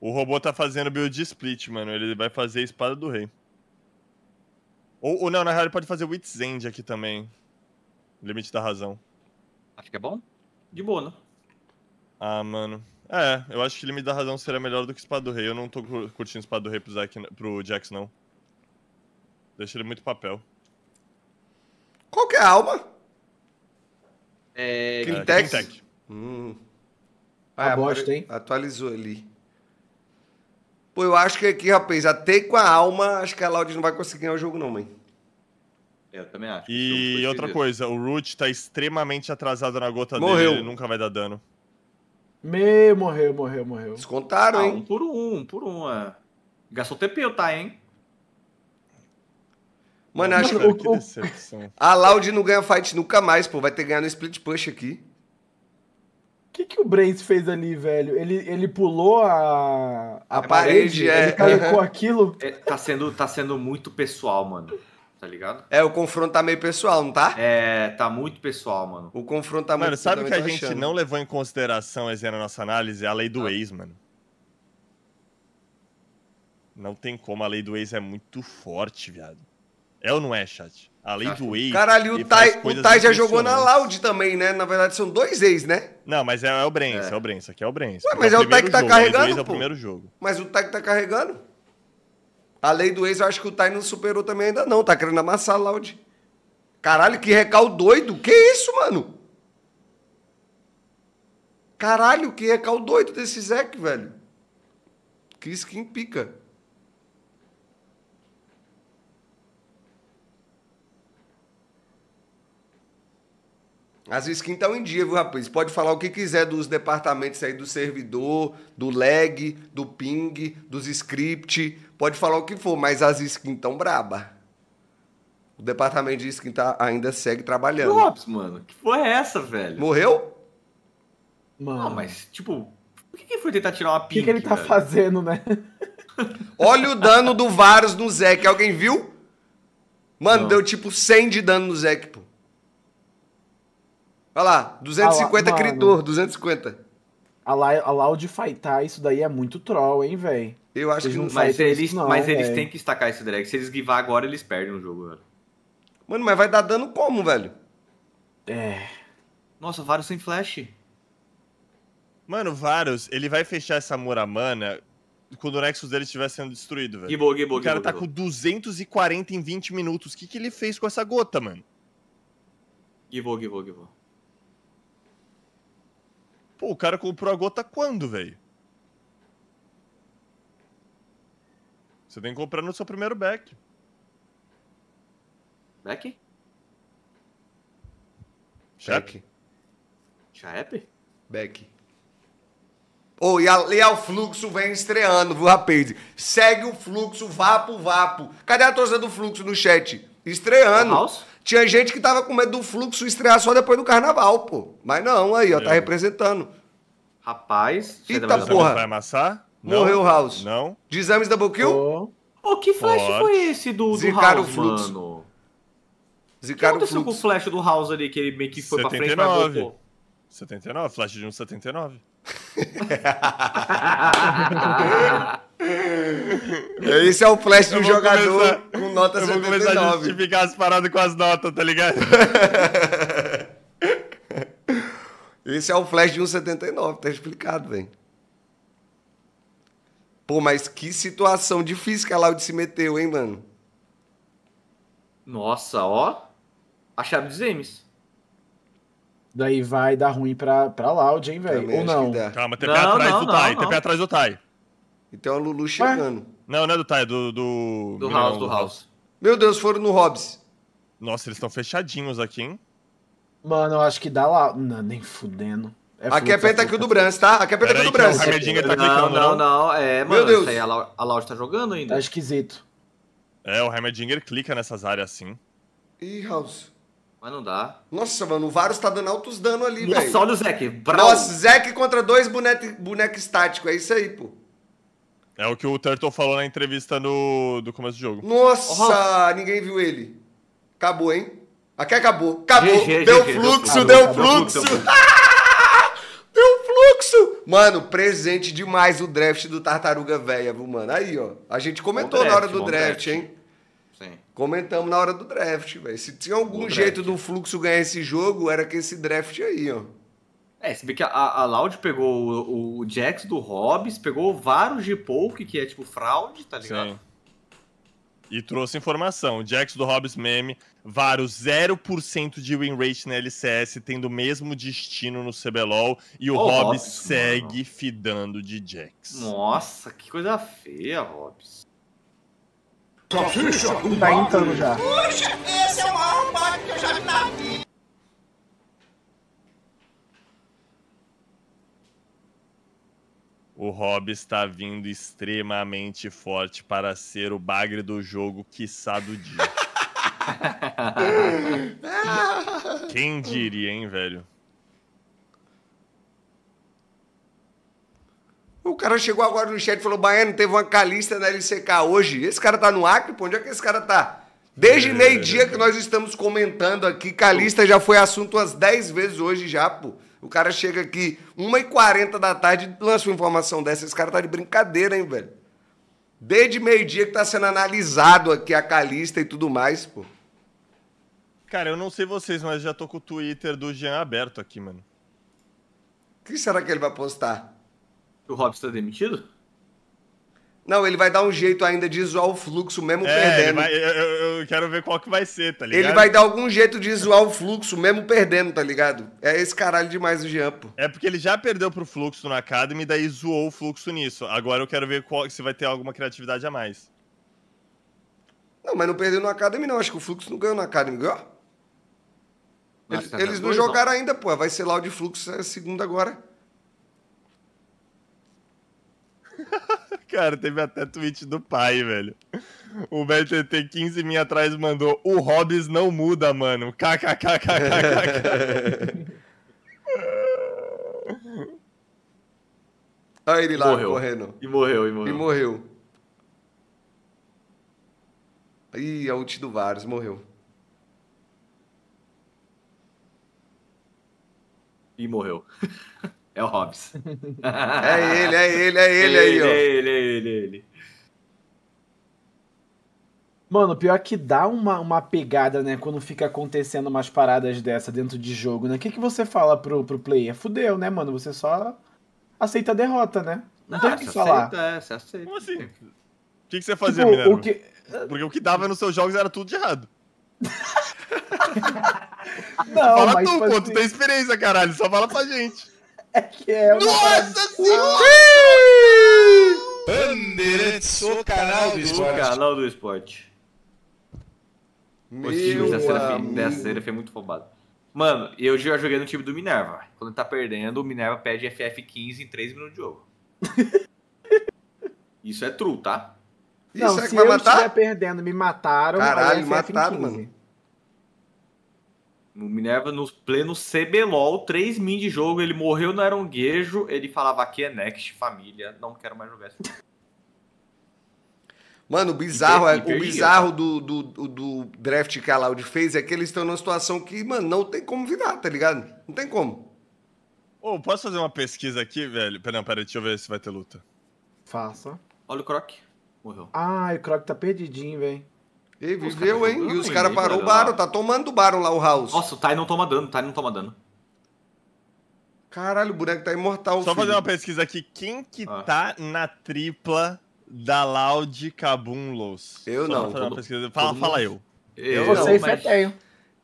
O robô tá fazendo build split, mano. Ele vai fazer espada do rei. Ou, ou não, na real ele pode fazer Wits End aqui também. Limite da razão. Acho que é bom. De boa, né? Ah, mano. É, eu acho que Limite da Razão seria melhor do que Espada do Rei. Eu não tô curtindo Espada do Rei pro, Zack, pro Jax, não. Deixa ele muito papel. Qual que é a alma? É... Quintex. É, Hum. Ah, é a bosta, hein? Atualizou ali. Pô, eu acho que aqui, rapaz, até com a alma, acho que a Loud não vai conseguir ganhar o jogo, não, mãe. É, eu também acho. E outra coisa, o Root tá extremamente atrasado na gota Morreu. dele, ele nunca vai dar dano. Meu, morreu, morreu, morreu. Descontaram, ah, hein? Um por um, um por um. É. Gastou TP, tá, hein? Mano, acho que. que A Loud não ganha fight nunca mais, pô. Vai ter que ganhar no split push aqui. O que, que o Brace fez ali, velho? Ele, ele pulou a, a, parede, é. Ele colocou aquilo. É, tá, sendo, tá sendo muito pessoal, mano tá ligado? É, o confronto tá meio pessoal, não tá? É, tá muito pessoal, mano. O confronto tá mano, muito Mano, sabe que a gente achando. não levou em consideração aí na nossa análise? A lei do ah. ex, mano. Não tem como, a lei do ex é muito forte, viado. É ou não é, chat? A lei Acho. do ex. Caralho, o Tai, o tai já jogou na Loud também, né? Na verdade, são dois ex, né? Não, mas é, é o Brens, é. é. o Brens, aqui é o Brens. Ué, é mas é, é o Tai que tá jogo. carregando. É o ex é o primeiro jogo. Mas o Tai que tá carregando? A lei do ex, eu acho que o Thay não superou também ainda não. Tá querendo amassar Laude. Caralho, que recal doido. Que isso, mano? Caralho, que recal doido desse Zeke, velho. Que skin pica. As skins estão em dia, viu, rapaz? Pode falar o que quiser dos departamentos aí do servidor, do lag, do ping, dos script. Pode falar o que for, mas as skins estão braba. O departamento de skin tá, ainda segue trabalhando. Lopes, mano, que porra é essa, velho? Morreu? Mano. Não, ah, mas, tipo, por que, que foi tentar tirar uma ping? O que, que, ele tá velho? fazendo, né? Olha o dano do Varus no Zek. Alguém viu? Mano, Não. deu tipo 100 de dano no Zek, pô. Olha lá, 250 Alá, ah, criador, 250. a de fightar, isso daí é muito troll, hein, velho? Eu acho eles que não Mas eles, não, mas eles têm que estacar esse drag. Se eles givar agora, eles perdem o jogo, velho. Mano, mas vai dar dano como, velho? É. Nossa, Varus sem flash. Mano, Varus, ele vai fechar essa Muramana quando o Nexus dele estiver sendo destruído, velho. que gibou, o cara gibou, tá gibou. com 240 em 20 minutos. O que, que ele fez com essa gota, mano? Gibou, que gibou. Pô, o cara comprou a gota quando, velho? Você tem que comprar no seu primeiro back. Back? Cheque. Chaep? Back. Oh, e, a, e fluxo vem estreando, viu, rapaz? Segue o fluxo, vapo, vapo. Cadê a torcida do fluxo no chat? Estreando. Tinha gente que tava com medo do fluxo estrear só depois do carnaval, pô. Mas não, aí, ó, tá é. tá representando. Rapaz. Eita porra. Vai amassar? Morreu o House. Não. De exames da kill? Oh. oh que flash Forte. foi esse do, do Zicaram House, fluxo. mano? Zicaram o que aconteceu com o flash do House ali, que ele meio que foi 79. pra frente, e voltou? 79, flash de 1,79. É, esse é o flash de um jogador começar, com nota 79. Eu vou começar a justificar as paradas com as notas, tá ligado? Esse é o flash de 1,79, tá explicado, velho. Pô, mas que situação difícil que a Laude se meteu, hein, mano? Nossa, ó. A chave dos M's. Daí vai dar ruim pra, pra Loud, hein, velho? Ou não? Calma, tem pé atrás não, do Tai. pé atrás do Tai. Então é o Lulu chegando. Ué? Não, não é do Tai, é do. Do, do House, do House. Meu Deus, foram no Hobbs. Nossa, eles estão fechadinhos aqui, hein? Mano, eu acho que dá lá. Não, nem fudendo. É a capeta é é é tá? aqui do Brans, então, tá? A capeta aqui do Brans. Tá não, não, não, É, Meu mano, Deus. Aí, a, Lau, Loud tá jogando ainda. Tá esquisito. É, o Heimerdinger clica nessas áreas assim. Ih, House. Mas não dá. Nossa, mano, o Varus tá dando altos dano ali, velho. Nossa, olha o Zek. Nossa, Zek contra dois bonecos boneco estático. É isso aí, pô. É o que o Turtle falou na entrevista no, do começo do jogo. Nossa, oh, ninguém viu ele. Acabou, hein? Aqui acabou. Acabou. GG, deu, GG, fluxo, deu, deu fluxo, deu fluxo. deu fluxo. Mano, presente demais o draft do Tartaruga Velha, viu, mano? Aí, ó. A gente comentou draft, na hora do draft, draft, hein? Sim. Comentamos na hora do draft, velho. Se tinha algum bom jeito draft. do fluxo ganhar esse jogo, era que esse draft aí, ó. É, se bem que a, a Loud pegou o, o Jax do Hobbs, pegou vários de Polk, que é tipo fraude, tá ligado? Sim e trouxe informação. Jax do Hobbs Meme, Varo 0% de win rate na LCS, tendo o mesmo destino no CBLOL, e o oh, Hobbs, segue mano. fidando de Jax. Nossa, que coisa feia, Hobbs. Tá entrando tá já. Puxa, esse é o maior bug que eu já vi na vida. O Rob está vindo extremamente forte para ser o bagre do jogo, quiçá do dia. Quem diria, hein, velho? O cara chegou agora no chat e falou: Baiano, teve uma calista da LCK hoje. Esse cara tá no Acre? Pô, onde é que esse cara tá? Desde é. meio-dia que nós estamos comentando aqui, Calista já foi assunto umas 10 vezes hoje já, pô. O cara chega aqui 1h40 da tarde lança uma informação dessa. Esse cara tá de brincadeira, hein, velho? Desde meio-dia que tá sendo analisado aqui a Calista e tudo mais, pô. Cara, eu não sei vocês, mas já tô com o Twitter do Jean aberto aqui, mano. O que será que ele vai postar? O Robson tá demitido? Não, ele vai dar um jeito ainda de zoar o fluxo, mesmo é, perdendo. Vai, eu, eu, quero ver qual que vai ser, tá ligado? Ele vai dar algum jeito de zoar o fluxo, mesmo perdendo, tá ligado? É esse caralho demais o Jean, pô. É porque ele já perdeu pro fluxo na Academy, daí zoou o fluxo nisso. Agora eu quero ver qual, se vai ter alguma criatividade a mais. Não, mas não perdeu na Academy, não. Acho que o fluxo não ganhou na Academy, ganhou? Eles, eles não jogaram não. ainda, pô. Vai ser lá o de fluxo é segunda agora. Cara, teve até tweet do pai, velho. O BTT15 me atrás mandou: O Hobbs não muda, mano. KKKKKK. Olha ele lá morreu. correndo. E morreu, e morreu. E morreu. Ih, a ult do Varus morreu. E morreu. É o Hobbs. é ele, é ele, é ele, ele aí, ó. É ele, é ele, é ele. Mano, pior que dá uma, uma pegada, né, quando fica acontecendo umas paradas dessa dentro de jogo, né? O que, que você fala pro, pro player? Fudeu, né, mano? Você só aceita a derrota, né? Não, tem o ah, que falar. Aceita, é, você aceita. Como assim? O que, que você tipo, fazia, tipo, que... Porque o que dava nos seus jogos era tudo de errado. não, fala mas, tu, tipo pô, assim... tu tem experiência, caralho. Só fala pra gente. É que é uma Nossa Senhora! Bandeirantes, o canal do esporte. O canal do esporte. Meu Os times dessa série foi muito roubado. Mano, eu já joguei no time do Minerva. Quando tá perdendo, o Minerva pede FF15 em 3 minutos de jogo. Isso é true, tá? Não, Isso é se eu matar? estiver perdendo, me mataram. É Caralho, FF mataram, mano. O Minerva, nos plenos CBLOL, 3 min de jogo, ele morreu no aronguejo, ele falava aqui é next, família, não quero mais jogar esse Mano, o bizarro, é, o bizarro do, do, do, do draft que a Loud fez é que eles estão numa situação que, mano, não tem como virar, tá ligado? Não tem como. Ô, oh, posso fazer uma pesquisa aqui, velho? Pera, pera, deixa eu ver se vai ter luta. Faça. Olha o Croc. Morreu. Ah, o Croc tá perdidinho, velho. E viveu, hein? e os caras parou o Baron, tá tomando o Baron lá, o House. Nossa, o Tai não toma dano, o Tai não toma dano. Caralho, o boneco tá imortal. Só filho. fazer uma pesquisa aqui. Quem que ah. tá na tripla da Loud Kabum Los? Eu Só não. uma Fala, fala eu. Eu, eu não, sei, mas...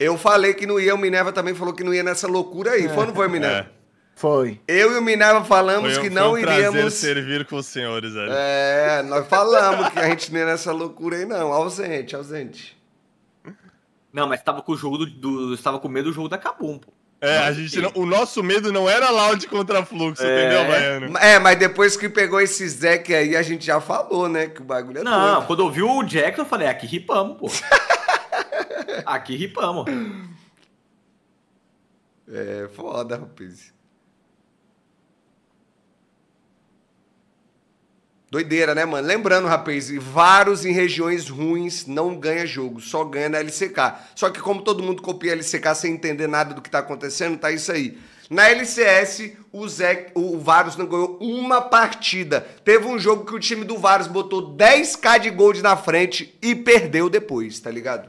Eu falei que não ia, o Minerva também falou que não ia nessa loucura aí. É. Foi ou não foi, Minerva? É. Foi. Eu e o Minerva falamos foi, que foi não um iríamos. Prazer servir com os senhores ali. É, nós falamos que a gente nem ia nessa loucura aí, não. Ausente, ausente. Não, mas tava com o jogo do. do tava com medo do jogo da Kabum, pô. É, a gente não, o nosso medo não era loud contra fluxo, é, entendeu, Baiano? É, mas depois que pegou esse Zeke aí, a gente já falou, né? Que o bagulho é Não, quando ouviu o Jackson, eu falei, aqui ripamos, pô. aqui ripamos. É, foda, rapaziada. Doideira, né, mano? Lembrando, rapaz, Varos em regiões ruins não ganha jogo, só ganha na LCK. Só que como todo mundo copia LCK sem entender nada do que tá acontecendo, tá isso aí. Na LCS, o, Zé, o Varus não ganhou uma partida. Teve um jogo que o time do Varus botou 10k de gold na frente e perdeu depois, tá ligado?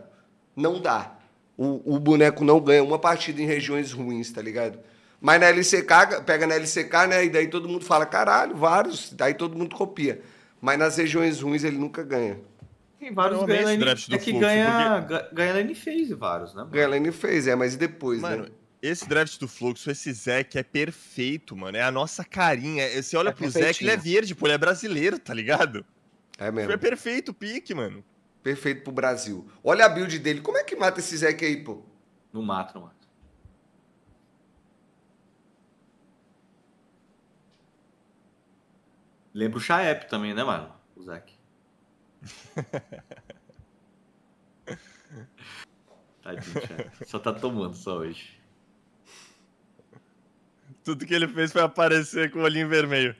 Não dá. O, o boneco não ganha uma partida em regiões ruins, tá ligado? Mas na LCK, pega na LCK, né? E daí todo mundo fala, caralho, vários. Daí todo mundo copia. Mas nas regiões ruins ele nunca ganha. Tem vários não, ganha, lane, é que ganha, a ganha lane phase, vários, né? Ganha lane phase, é, mas e depois, né? mano, né? Esse draft do Fluxo, esse Zeke é perfeito, mano. É a nossa carinha. É, você olha é pro Zeke, ele é verde, pô, ele é brasileiro, tá ligado? É mesmo. Foi é perfeito o pique, mano. Perfeito pro Brasil. Olha a build dele. Como é que mata esse Zeke aí, pô? Não mata, não Lembra o Chaep também, né, mano? O Zac. Tadinho, Só tá tomando só hoje. Tudo que ele fez foi aparecer com o olhinho vermelho.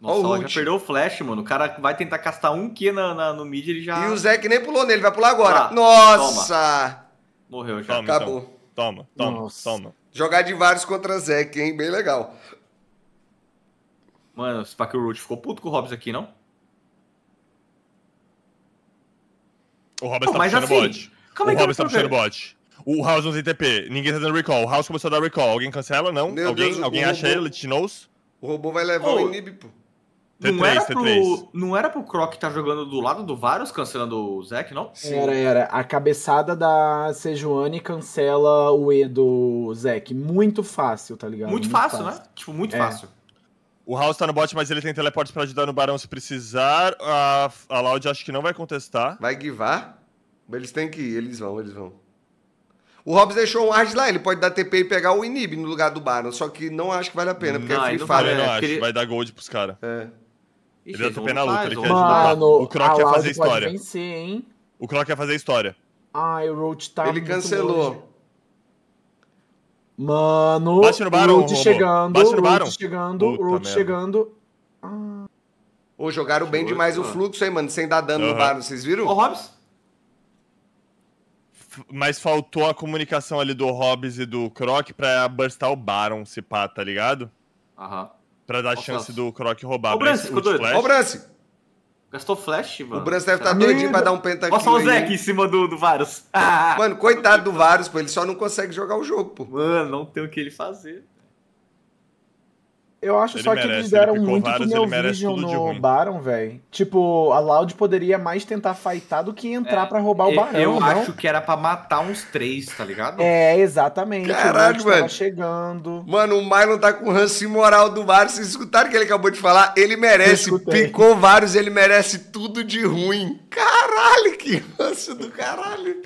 Nossa, o já perdeu o flash, mano. O cara vai tentar castar um Q na, na no mid, ele já. E o Zeke nem pulou nele, vai pular agora. Ah, Nossa! Toma. Morreu já. Toma, Acabou. Então. Toma, toma, Nossa. toma. Jogar de vários contra Zeke, hein? Bem legal. Mano, se pá o Root ficou puto com o Hobbs aqui, não? O Hobbs tá puxando assim, bot. o Hobbs tá puxando bot. O House não tem TP. Ninguém tá dando recall. O House começou a dar recall. Alguém cancela? Não? Meu alguém Deus, alguém acha robô... ele? Knows? O robô vai levar oh. o inib, pô. T3, não, era T3. Pro, não era pro Croc tá jogando do lado do Varus, cancelando o Zac não? Sim. Era, era. A cabeçada da Sejuani cancela o E do Zek. Muito fácil, tá ligado? Muito, muito fácil, né? fácil, né? Tipo, muito é. fácil. O House tá no bot, mas ele tem teleporte pra ajudar no Barão se precisar. A, a Loud acho que não vai contestar. Vai guivar? Eles têm que ir, eles vão, eles vão. O Hobbs deixou um Ard lá, ele pode dar TP e pegar o Inib no lugar do Baron, só que não acho que vale a pena, porque é não, é Free Fire. Eu não acho, vai dar gold pros caras. É. Ele dá TP na luta, ele quer ajudar. O Croc quer fazer história. Vencer, o Croc quer fazer história. Ai, o Roach tá Ele cancelou. Mano, Bate no Baron, Root chegando, Bate no Baron. Root chegando, Root chegando. Ah. Ô, jogaram bem Puta. demais o fluxo aí, mano, sem dar dano uhum. no Baron, vocês viram? Ô, Hobbs? Mas faltou a comunicação ali do Hobbs e do Croc pra burstar o Baron, se pá, tá ligado? Aham. Pra dar chance do Croc roubar. Ô, Brance, ficou doido. Ô, Brance! Gastou flash, mano. O Brans deve estar tá, tá doidinho pra dar um pentakill. Olha só o Zeke em cima do, do Varus. Mano, coitado do Varus, pô. Ele só não consegue jogar o jogo, pô. Mano, não tem o que ele fazer. Eu acho ele só merece, que eles deram muito vários, pro meu Vision no Baron, velho. Tipo, a Loud poderia mais tentar fightar do que entrar é, para roubar o é, Barão. Eu não? acho que era para matar uns três, tá ligado? É, exatamente. Caralho, velho. chegando. Mano, o Mylon tá com o ranço moral do Baron. Vocês escutaram o que ele acabou de falar? Ele merece. Picou vários, ele merece tudo de ruim. Caralho, que ranço do caralho.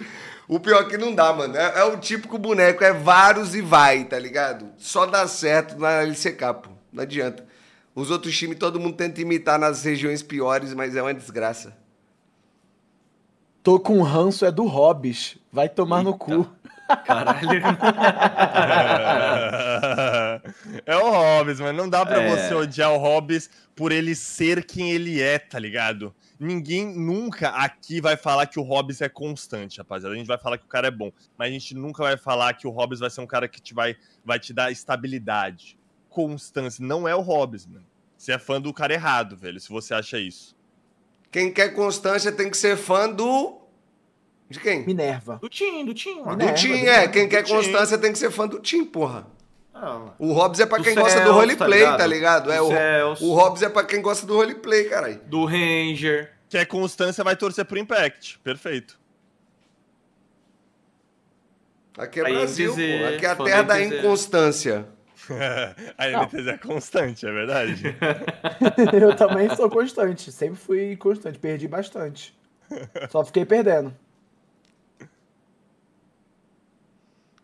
O pior é que não dá, mano. É, é o típico boneco, é vários e vai, tá ligado? Só dá certo na LCK, pô. Não adianta. Os outros times, todo mundo tenta imitar nas regiões piores, mas é uma desgraça. Tô com ranço, é do Hobbes. Vai tomar Eita. no cu. Caralho. é o Hobbes, mas não dá pra é. você odiar o Hobbes por ele ser quem ele é, tá ligado? Ninguém nunca aqui vai falar que o Hobbes é constante, rapaziada. A gente vai falar que o cara é bom, mas a gente nunca vai falar que o Hobbes vai ser um cara que te vai, vai te dar estabilidade constância, não é o Hobbes, mano. Você é fã do cara errado, velho, se você acha isso. Quem quer constância tem que ser fã do. De quem? Minerva. Do Tim, do Tim. Minerva, é, do Tim, é. Quem quer constância tem que ser fã do Tim, porra. Não. Ah, o Hobbs é pra do quem Celso, gosta do tá roleplay, tá ligado? Tá ligado? É, o, o Hobbs é pra quem gosta do roleplay, caralho. Do Ranger. Quer constância, vai torcer pro Impact. Perfeito. Aqui é Brasil, pô. Aqui é a terra da inconstância. a MTZ é constante, é verdade? eu também sou constante, sempre fui constante, perdi bastante. Só fiquei perdendo.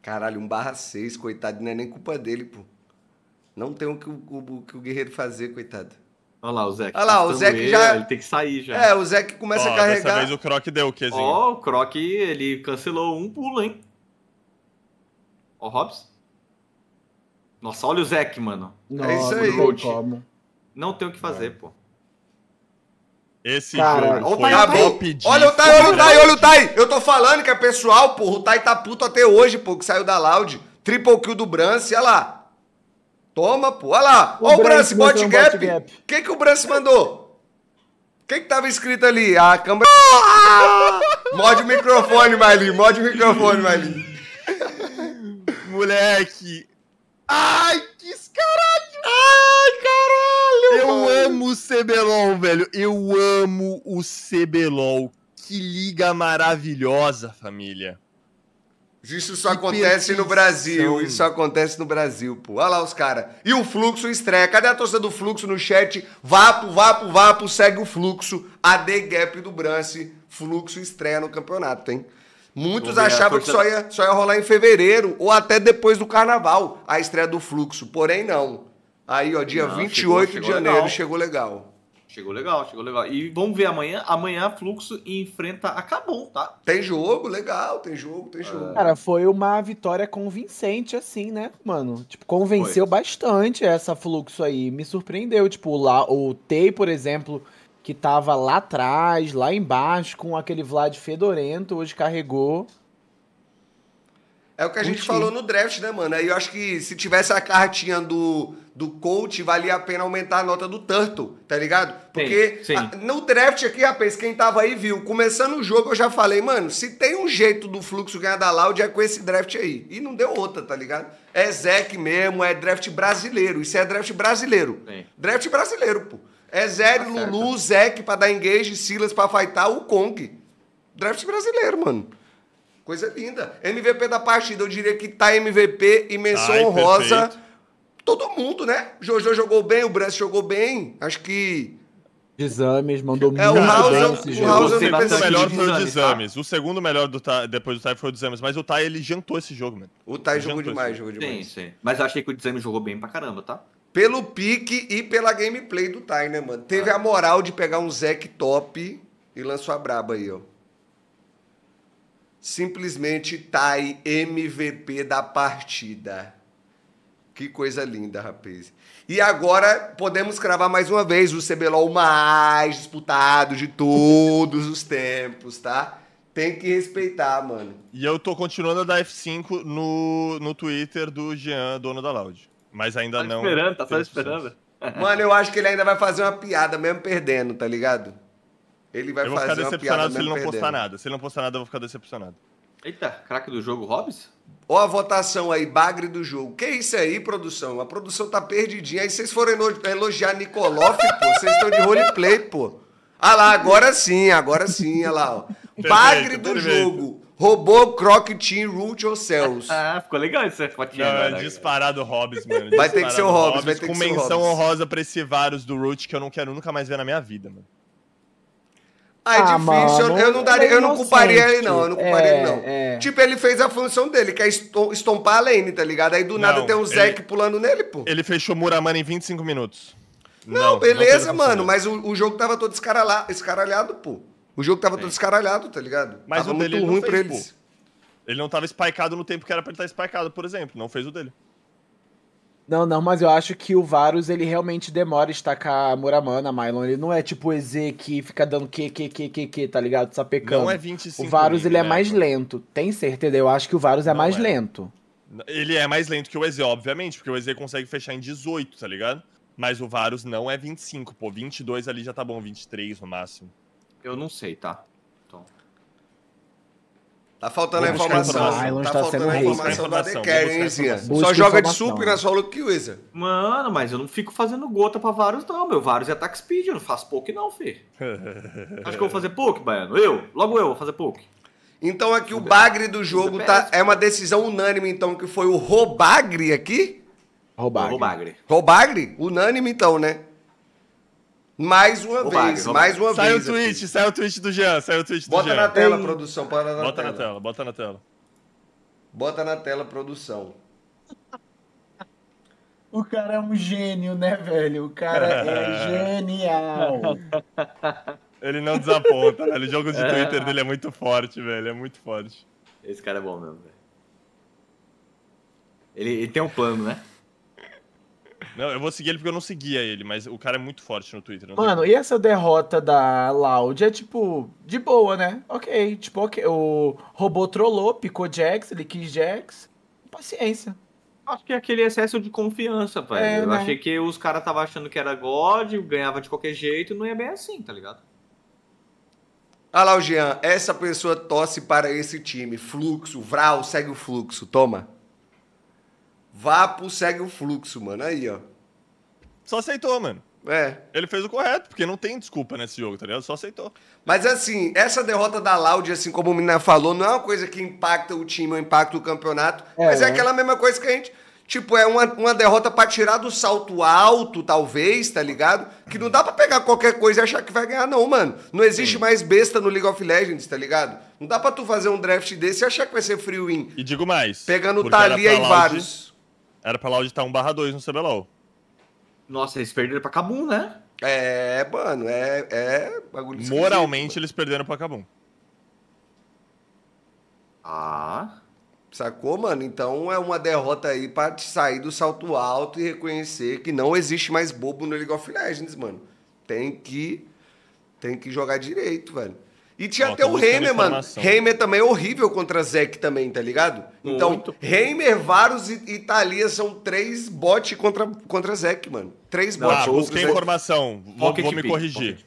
Caralho, um barra 6, coitado, não é nem culpa dele, pô. Não tem o que o, o, que o guerreiro fazer, coitado. Olha lá, o Zé. Olha lá, o Zé que já. Ele tem que sair já. É, o Zé que começa a carregar. Dessa vez o Croc deu o quezinho. Ó, o Croc, ele cancelou um pulo, hein? Ó, Hobbs? Nossa, olha o Zeke, mano. é isso aí. Não, como. não tem o que fazer, é. pô. Esse cara, jogo foi Olha o Tai, olha o Tai, olha o Tai. Eu tô falando que é pessoal, porra. O Tai tá puto até hoje, pô, que saiu da Loud. Triple kill do Brance, olha lá. Toma, pô. Olha lá. O olha o Brance, bot um gap. O Quem que o Brance mandou? Quem que tava escrito ali? A câmera... Mod o microfone, Miley. Mod o microfone, Miley. Moleque, Ai, que caralho! Ai, caralho! Eu mano. amo o CBLOL, velho. Eu amo o CBLOL. Que liga maravilhosa, família. Isso só que acontece perfeição. no Brasil. Isso só acontece no Brasil, pô. Olha lá os caras. E o fluxo estreia. Cadê a torcida do fluxo no chat? Vapo, vapo, vapo, segue o fluxo. AD Gap do Brance. Fluxo estreia no campeonato, hein? Muitos achavam que só ia, só ia rolar em fevereiro ou até depois do carnaval, a estreia do Fluxo. Porém, não. Aí, ó, dia não, 28 chegou, chegou de janeiro, legal. chegou legal. Chegou legal, chegou legal. E vamos ver amanhã. Amanhã Fluxo enfrenta acabou, tá? Tem jogo, legal, tem jogo, tem jogo. Cara, foi uma vitória convincente, assim, né, mano? Tipo, convenceu foi. bastante essa Fluxo aí. Me surpreendeu. Tipo, lá, o Tei, por exemplo, que estava lá atrás, lá embaixo, com aquele Vlad Fedorento, hoje carregou. É o que a gente falou no draft, né, mano? Aí eu acho que se tivesse a cartinha do, do coach, valia a pena aumentar a nota do Turtle, tá ligado? Porque sim, sim. A, no draft aqui, rapaz, quem tava aí viu. Começando o jogo, eu já falei, mano, se tem um jeito do fluxo ganhar da Loud é com esse draft aí. E não deu outra, tá ligado? É Zeke mesmo, é draft brasileiro. Isso é draft brasileiro. Sim. Draft brasileiro, pô. É Zé, tá Lulu, Zeke pra dar engage, Silas pra fightar, o Kong. Draft brasileiro, mano. Coisa linda. MVP da partida, eu diria que tá MVP e tá menção Ai, honrosa. Perfeito. Todo mundo, né? Jojo jogou bem, o Bress jogou bem. Acho que Exames, mandou é, muito o House, bem esse jogo. É o House é o segundo melhor foi o de exames. Tá? O segundo melhor do Thay, depois do Thay foi o de exames. Mas o Thay, ele jantou esse jogo, mano. O Thay jogou demais, jogou demais. Sim, sim. Mas eu achei que o exame jogou bem pra caramba, tá? pelo pique e pela gameplay do Tyner, né, mano? Teve ah. a moral de pegar um Zek top e lançou a braba aí, ó. Simplesmente Ty MVP da partida. Que coisa linda, rapaz. E agora podemos cravar mais uma vez o CBLOL mais disputado de todos os tempos, tá? Tem que respeitar, mano. E eu tô continuando a dar F5 no, no Twitter do Jean, dono da Loud. Mas ainda tá não. Esperando, tá só esperando. Mano, eu acho que ele ainda vai fazer uma piada mesmo perdendo, tá ligado? Ele vai fazer uma piada eu vou ficar decepcionado se ele não perdendo. postar nada. Se ele não postar nada, eu vou ficar decepcionado. Eita, craque do jogo, Hobbs? Ó a votação aí, bagre do jogo. Que isso aí, produção? A produção tá perdidinha. Aí vocês foram elogiar Nikoloff, pô. Vocês estão de roleplay, pô. Ah lá, agora sim, agora sim, olha lá, ó. Bagre do jogo. Robô Croc Team Root ou Cells. Ah, ficou legal essa fotinha. Não, né? é disparado cara. Hobbs, mano. É vai ter que ser o Hobbs, Hobbs vai ter que ser o Hobbs. Com menção honrosa pra esse Varus do Root que eu não quero nunca mais ver na minha vida, mano. Ah, é ah, difícil. Mano, eu não daria, eu não culparia ele, não. Eu não culparia é, ele, não. É. Tipo, ele fez a função dele, que é estompar a lane, tá ligado? Aí do não, nada tem um Zeke pulando nele, pô. Ele fechou Muramana em 25 minutos. Não, não beleza, não mano, mas o, o, jogo tava todo escaralhado, escaralhado pô. O jogo tava Sim. todo escaralhado, tá ligado? Mas tava o dele muito ruim para eles. Pô. Ele não tava spikeado no tempo que era pra ele tá estar spikeado, por exemplo. Não fez o dele. Não, não, mas eu acho que o Varus, ele realmente demora a estacar a Muramana, Mylon. Ele não é tipo o EZ que fica dando que, que, que, que, que, tá ligado? Sapecando. Não é 25 O Varus, mil, ele é né? é mais lento. Tem certeza? Eu acho que o Varus é não mais é. lento. Ele é mais lento que o EZ, obviamente, porque o EZ consegue fechar em 18, tá ligado? Mas o Varus não é 25, pô. 22 ali já tá bom, 23 no máximo. Eu não sei, tá? Então... Tá faltando a informação. Tá, tá faltando a informação da Decker, hein, Zinha? Só joga de sup na que o Wizard. Mano, mas eu não fico fazendo gota pra vários, não, meu. Vários é ataque speed, eu não faço poke, não, fi. Acho que eu vou fazer poke, Baiano. Eu? Logo eu vou fazer poke. Então aqui é o bagre do jogo tá, é uma decisão unânime, então, que foi o Robagre aqui? Robagre. Robagre? Unânime, então, né? Mais uma vez, Wagner, mais uma sai vez. Sai o tweet, aqui. Assim. sai o tweet do Jean, sai o tweet do bota Jean. Bota na tela, Tem... produção, bota na bota tela. Bota na tela, bota na tela. Bota na tela, produção. O cara é um gênio, né, velho? O cara é genial. Ele não desaponta, velho. Né? O jogo de Twitter dele é muito forte, velho. É muito forte. Esse cara é bom mesmo, velho. Ele, ele tem um plano, né? Não, eu vou seguir ele porque eu não seguia ele, mas o cara é muito forte no Twitter. Mano, e essa derrota da Loud é tipo, de boa, né? Ok, tipo, O robô trollou, picou Jax, ele quis Jax. Paciência. Acho que é aquele excesso de confiança, pai. É, eu né? achei que os caras estavam achando que era God, ganhava de qualquer jeito, não é bem assim, tá ligado? Ah lá, o Jean, essa pessoa tosse para esse time. Fluxo, Vral, segue o fluxo, toma. Vapo segue o fluxo, mano. Aí, ó. Só aceitou, mano. É. Ele fez o correto, porque não tem desculpa nesse jogo, tá ligado? Só aceitou. Mas assim, essa derrota da Laude, assim como o Mina falou, não é uma coisa que impacta o time ou impacta o campeonato, é, mas é, é aquela mesma coisa que a gente. Tipo, é uma, uma derrota pra tirar do salto alto, talvez, tá ligado? Que não dá pra pegar qualquer coisa e achar que vai ganhar, não, mano. Não existe mais besta no League of Legends, tá ligado? Não dá pra tu fazer um draft desse e achar que vai ser free win. E digo mais. Pegando Thalia e vários. Era pra Loud estar 1/2 no CBLOL. Nossa, eles perderam pra Cabum, né? É, mano, é, é bagulho Moralmente, eles perderam pra Cabum. Ah. Sacou, mano? Então é uma derrota aí pra te sair do salto alto e reconhecer que não existe mais bobo no League of Legends, mano. Tem que, tem que jogar direito, velho. E tinha até o Reimer, mano. Reimer também é horrível contra Zek, também, tá ligado? Então, Reimer, Varus e, e Thalia são três bots contra, contra Zek, mano. Três bots. Ah, busquei informação. Vou, vou me pick, corrigir.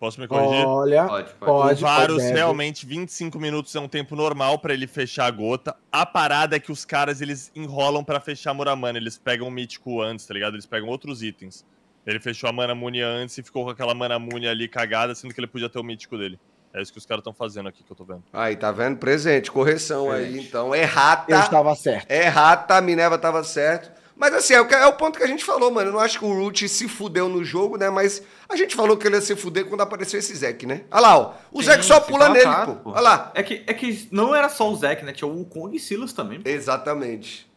Posso me corrigir? Olha, pode. pode o Varus pode, realmente 25 minutos é um tempo normal para ele fechar a gota. A parada é que os caras eles enrolam para fechar a Muramana, eles pegam o mítico antes, tá ligado? Eles pegam outros itens. Ele fechou a Mana Muni antes e ficou com aquela Mana Muni ali cagada, sendo que ele podia ter o mítico dele. É isso que os caras estão fazendo aqui que eu tô vendo. Aí, tá vendo? Presente, correção Presente. aí, então. Errata. É eu estava certo. Errata, é a Minerva estava certo. Mas assim, é o, é o, ponto que a gente falou, mano. Eu não acho que o Root se fudeu no jogo, né? Mas a gente falou que ele ia se fuder quando apareceu esse Zeke, né? Olha lá, ó. O Zeke só pula tá nele, cara, pô. Olha lá. É que, é que não era só o Zeke, né? Tinha o Kong e Silas também. Pô. Exatamente.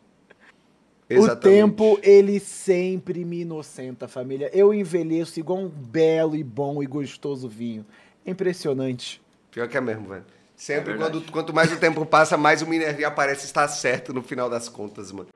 Exatamente. O tempo, ele sempre me inocenta, família. Eu envelheço igual um belo e bom e gostoso vinho impressionante. Pior que é mesmo, velho. Sempre, é quando, quanto mais o tempo passa, mais o Minervi aparece estar certo no final das contas, mano.